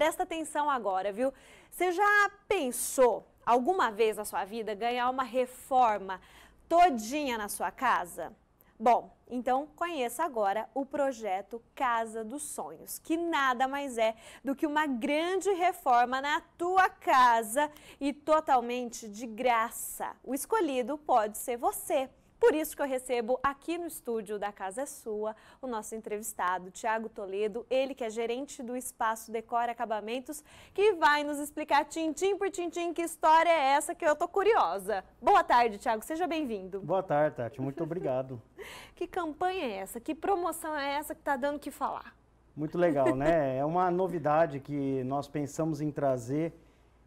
presta atenção agora, viu? Você já pensou alguma vez na sua vida ganhar uma reforma todinha na sua casa? Bom, então conheça agora o projeto Casa dos Sonhos, que nada mais é do que uma grande reforma na tua casa e totalmente de graça. O escolhido pode ser você. Por isso que eu recebo aqui no estúdio da Casa é Sua o nosso entrevistado, Tiago Toledo, ele que é gerente do Espaço Decora e Acabamentos, que vai nos explicar tintim por tintim que história é essa que eu tô curiosa. Boa tarde, Tiago, seja bem-vindo. Boa tarde, Tati, muito obrigado. que campanha é essa? Que promoção é essa que tá dando que falar? Muito legal, né? É uma novidade que nós pensamos em trazer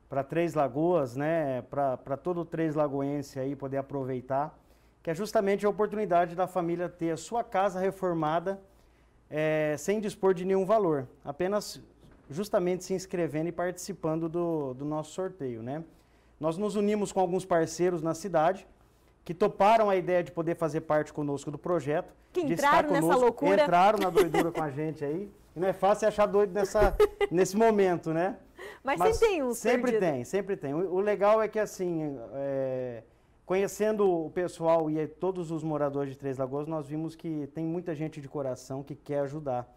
para Três Lagoas, né? Para todo Três Lagoense aí poder aproveitar que é justamente a oportunidade da família ter a sua casa reformada é, sem dispor de nenhum valor, apenas justamente se inscrevendo e participando do, do nosso sorteio. Né? Nós nos unimos com alguns parceiros na cidade que toparam a ideia de poder fazer parte conosco do projeto. Que entraram conosco, nessa loucura. Entraram na doidura com a gente aí. E não é fácil achar doido nessa, nesse momento, né? Mas, Mas sempre tem um. Sempre perdido. tem, sempre tem. O, o legal é que, assim, é, Conhecendo o pessoal e todos os moradores de Três Lagoas, nós vimos que tem muita gente de coração que quer ajudar.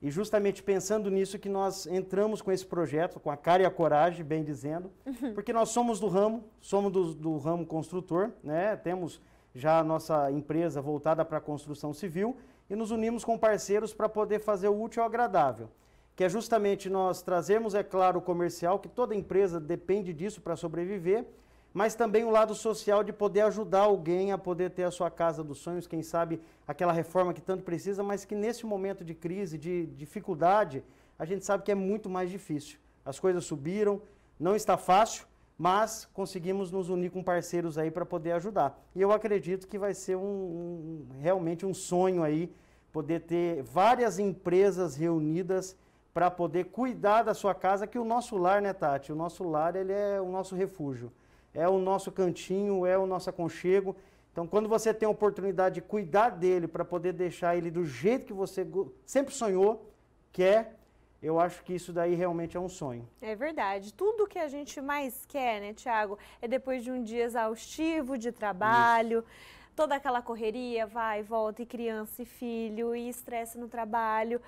E justamente pensando nisso que nós entramos com esse projeto, com a cara e a coragem, bem dizendo, uhum. porque nós somos do ramo, somos do, do ramo construtor, né? temos já a nossa empresa voltada para a construção civil e nos unimos com parceiros para poder fazer o útil ao agradável, que é justamente nós trazermos, é claro, o comercial, que toda empresa depende disso para sobreviver, mas também o lado social de poder ajudar alguém a poder ter a sua casa dos sonhos, quem sabe aquela reforma que tanto precisa, mas que nesse momento de crise, de dificuldade, a gente sabe que é muito mais difícil. As coisas subiram, não está fácil, mas conseguimos nos unir com parceiros aí para poder ajudar. E eu acredito que vai ser um, um realmente um sonho aí poder ter várias empresas reunidas para poder cuidar da sua casa, que o nosso lar, né, Tati? O nosso lar ele é o nosso refúgio é o nosso cantinho, é o nosso aconchego. Então, quando você tem a oportunidade de cuidar dele para poder deixar ele do jeito que você sempre sonhou, quer, é, eu acho que isso daí realmente é um sonho. É verdade. Tudo que a gente mais quer, né, Tiago, é depois de um dia exaustivo de trabalho. Isso. Toda aquela correria, vai, volta, e criança e filho, e estresse no trabalho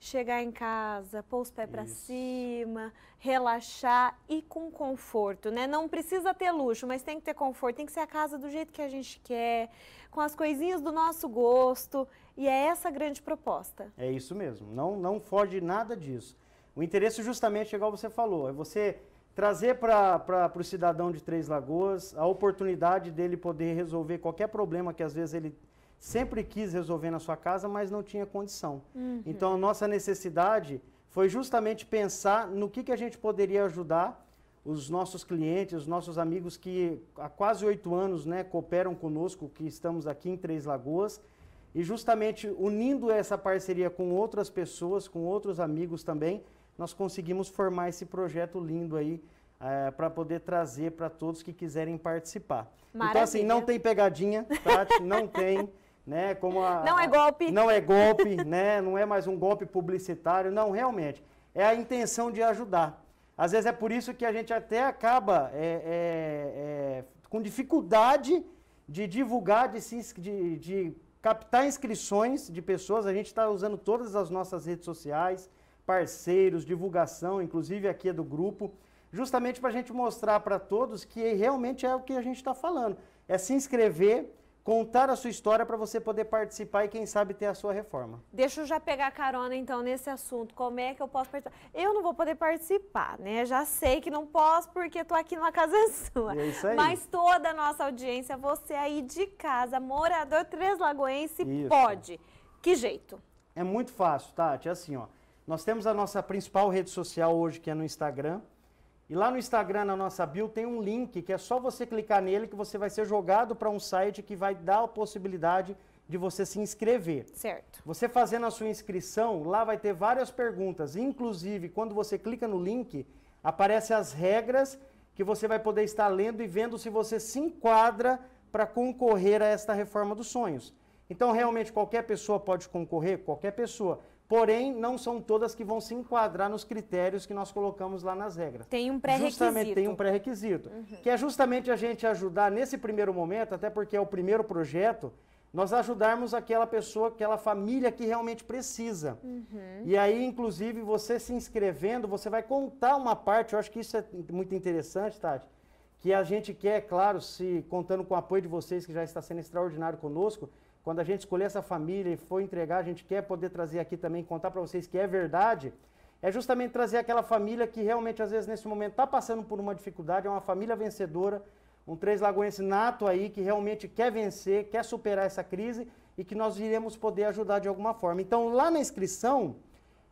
chegar em casa, pôr os pés para cima, relaxar e com conforto, né? Não precisa ter luxo, mas tem que ter conforto, tem que ser a casa do jeito que a gente quer, com as coisinhas do nosso gosto, e é essa a grande proposta. É isso mesmo. Não não foge nada disso. O interesse justamente, é igual você falou, é você trazer para o cidadão de Três Lagoas a oportunidade dele poder resolver qualquer problema que às vezes ele sempre quis resolver na sua casa, mas não tinha condição. Uhum. Então, a nossa necessidade foi justamente pensar no que, que a gente poderia ajudar os nossos clientes, os nossos amigos que há quase oito anos né, cooperam conosco, que estamos aqui em Três Lagoas. E justamente unindo essa parceria com outras pessoas, com outros amigos também, nós conseguimos formar esse projeto lindo aí é, eh, para poder trazer para todos que quiserem participar. Maravilha. Então, assim, não tem pegadinha, Tati, tá? não tem né? Como a, não é golpe. Não é golpe, né? Não é mais um golpe publicitário, não, realmente. É a intenção de ajudar. Às vezes é por isso que a gente até acaba é, é, é, com dificuldade de divulgar, de, se, de, de captar inscrições de pessoas. A gente está usando todas as nossas redes sociais, parceiros, divulgação, inclusive aqui é do grupo, justamente para a gente mostrar para todos que realmente é o que a gente está falando. É se inscrever, contar a sua história para você poder participar e quem sabe ter a sua reforma. Deixa eu já pegar carona então nesse assunto. Como é que eu posso participar? Eu não vou poder participar, né? Já sei que não posso porque estou aqui numa casa sua. é isso aí. Mas toda a nossa audiência, você aí de casa, morador treslagoense, isso. pode. Que jeito? É muito fácil, Tati. É assim, ó. Nós temos a nossa principal rede social hoje, que é no Instagram. E lá no Instagram, na nossa bio, tem um link que é só você clicar nele que você vai ser jogado para um site que vai dar a possibilidade de você se inscrever. Certo. Você fazendo a sua inscrição, lá vai ter várias perguntas. Inclusive, quando você clica no link, aparecem as regras que você vai poder estar lendo e vendo se você se enquadra para concorrer a esta reforma dos sonhos. Então, realmente, qualquer pessoa pode concorrer, qualquer pessoa. Porém, não são todas que vão se enquadrar nos critérios que nós colocamos lá nas regras. Tem um pré-requisito. Justamente tem um pré-requisito, uhum. que é justamente a gente ajudar nesse primeiro momento, até porque é o primeiro projeto, nós ajudarmos aquela pessoa, aquela família que realmente precisa. Uhum. E aí, inclusive, você se inscrevendo, você vai contar uma parte, eu acho que isso é muito interessante, Tati, que a gente quer, claro, se contando com o apoio de vocês, que já está sendo extraordinário conosco, quando a gente escolher essa família e for entregar, a gente quer poder trazer aqui também, contar para vocês que é verdade, é justamente trazer aquela família que realmente, às vezes, nesse momento está passando por uma dificuldade, é uma família vencedora, um Três Lagoense nato aí, que realmente quer vencer, quer superar essa crise e que nós iremos poder ajudar de alguma forma. Então, lá na inscrição,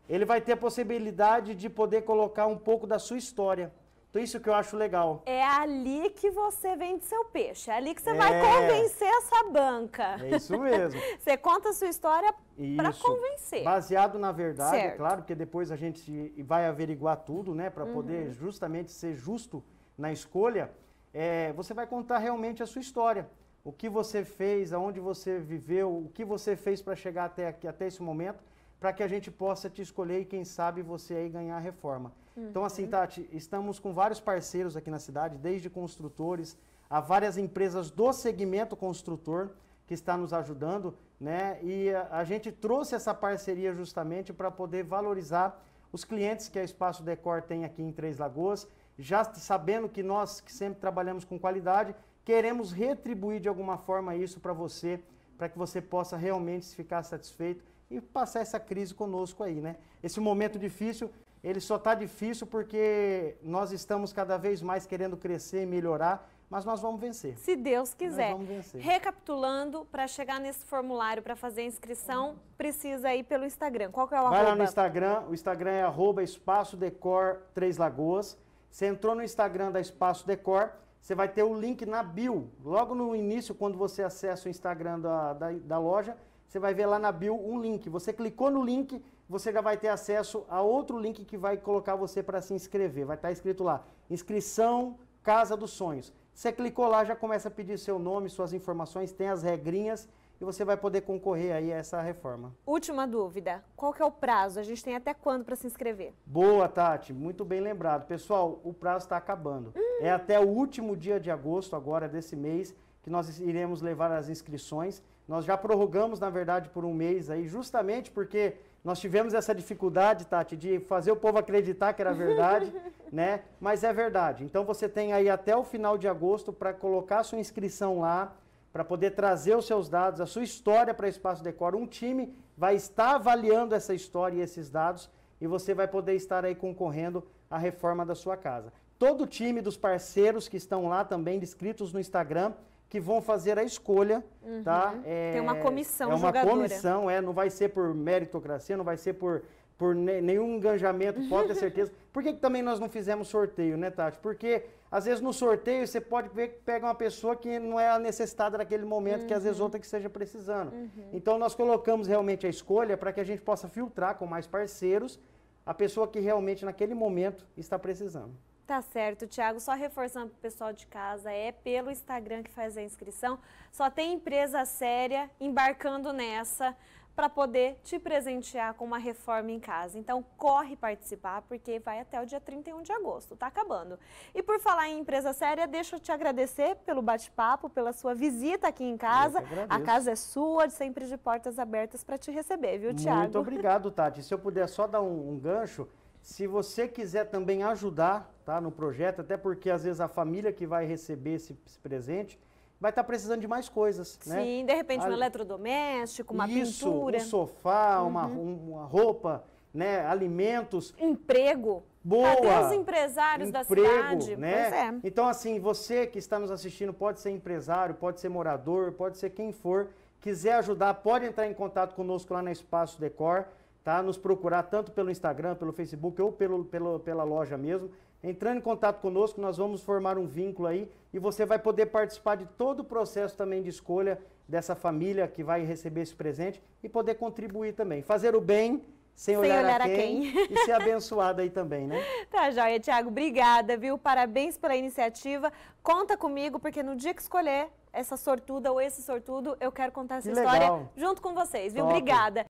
ele vai ter a possibilidade de poder colocar um pouco da sua história. Então isso que eu acho legal. É ali que você vende seu peixe, é ali que você é... vai convencer essa banca. É isso mesmo. você conta a sua história para convencer. Baseado na verdade, é certo. é claro, porque depois a gente vai averiguar tudo, né, para uhum. poder justamente ser justo na escolha. É, você vai contar realmente a sua história. O que você fez, aonde você viveu, o que você fez para chegar até aqui, até esse momento para que a gente possa te escolher e quem sabe você aí ganhar a reforma. Uhum. Então assim, uhum. Tati, estamos com vários parceiros aqui na cidade, desde construtores a várias empresas do segmento construtor que está nos ajudando, né? E a, gente trouxe essa parceria justamente para poder valorizar os clientes que a Espaço Decor tem aqui em Três Lagoas, já sabendo que nós que sempre trabalhamos com qualidade, queremos retribuir de alguma forma isso para você, para que você possa realmente ficar satisfeito e passar essa crise conosco aí, né? Esse momento difícil, ele só está difícil porque nós estamos cada vez mais querendo crescer e melhorar, mas nós vamos vencer. Se Deus quiser. Recapitulando, para chegar nesse formulário para fazer a inscrição, precisa ir pelo Instagram. Qual que é o Vai arroba? Vai lá no Instagram, o Instagram é arroba Espaço Decor Três Lagoas. Você entrou no Instagram da Espaço Decor, você vai ter o link na bio. Logo no início, quando você acessa o Instagram da, da, da loja, você vai ver lá na bio um link. Você clicou no link, você já vai ter acesso a outro link que vai colocar você para se inscrever. Vai estar tá escrito lá: inscrição Casa dos Sonhos. Você clicou lá, já começa a pedir seu nome, suas informações, tem as regrinhas e você vai poder concorrer aí a essa reforma. Última dúvida, qual que é o prazo? A gente tem até quando para se inscrever? Boa, Tati, muito bem lembrado. Pessoal, o prazo está acabando. Hum. É até o último dia de agosto agora desse mês que nós iremos levar as inscrições. Nós já prorrogamos, na verdade, por um mês aí, justamente porque nós tivemos essa dificuldade, Tati, de fazer o povo acreditar que era verdade, né? Mas é verdade. Então você tem aí até o final de agosto para colocar sua inscrição lá, para poder trazer os seus dados, a sua história para Espaço Decor. Um time vai estar avaliando essa história e esses dados e você vai poder estar aí concorrendo à reforma da sua casa todo o time dos parceiros que estão lá também descritos no Instagram que vão fazer a escolha, uhum. tá? É, Tem uma é, comissão É uma jogadora. comissão, é, não vai ser por meritocracia, não vai ser por, por nenhum engajamento, pode ter certeza. Por que, que também nós não fizemos sorteio, né, Tati? Porque às vezes no sorteio você pode ver que pega uma pessoa que não é a necessitada naquele momento, uhum. que às vezes uhum. outra que esteja precisando. Uhum. Então nós colocamos realmente a escolha para que a gente possa filtrar com mais parceiros a pessoa que realmente naquele momento está precisando. Tá certo, Tiago. Só reforçando para o pessoal de casa, é pelo Instagram que faz a inscrição. Só tem empresa séria embarcando nessa para poder te presentear com uma reforma em casa. Então, corre participar, porque vai até o dia 31 de agosto, tá acabando. E por falar em empresa séria, deixa eu te agradecer pelo bate-papo, pela sua visita aqui em casa. A casa é sua, sempre de portas abertas para te receber, viu, Tiago? Muito obrigado, Tati. Se eu puder só dar um, um gancho, se você quiser também ajudar tá, no projeto, até porque às vezes a família que vai receber esse, esse presente vai estar tá precisando de mais coisas. Né? Sim, né? de repente a... um eletrodoméstico, uma Isso, pintura. um sofá, uhum. uma, uma roupa, né, alimentos. Emprego. Tá, Boa. Até os empresários Emprego, da cidade. Né? Pois é. Então, assim, você que está nos assistindo pode ser empresário, pode ser morador, pode ser quem for, quiser ajudar, pode entrar em contato conosco lá na Espaço Decor tá? Nos procurar tanto pelo Instagram, pelo Facebook ou pelo, pelo, pela loja mesmo. Entrando em contato conosco, nós vamos formar um vínculo aí e você vai poder participar de todo o processo também de escolha dessa família que vai receber esse presente e poder contribuir também. Fazer o bem sem, sem olhar, olhar, a, quem, a quem. e ser abençoada aí também, né? Tá joia, Tiago. Obrigada, viu? Parabéns pela iniciativa. Conta comigo, porque no dia que escolher essa sortuda ou esse sortudo, eu quero contar essa que história legal. junto com vocês, viu? Top. Obrigada.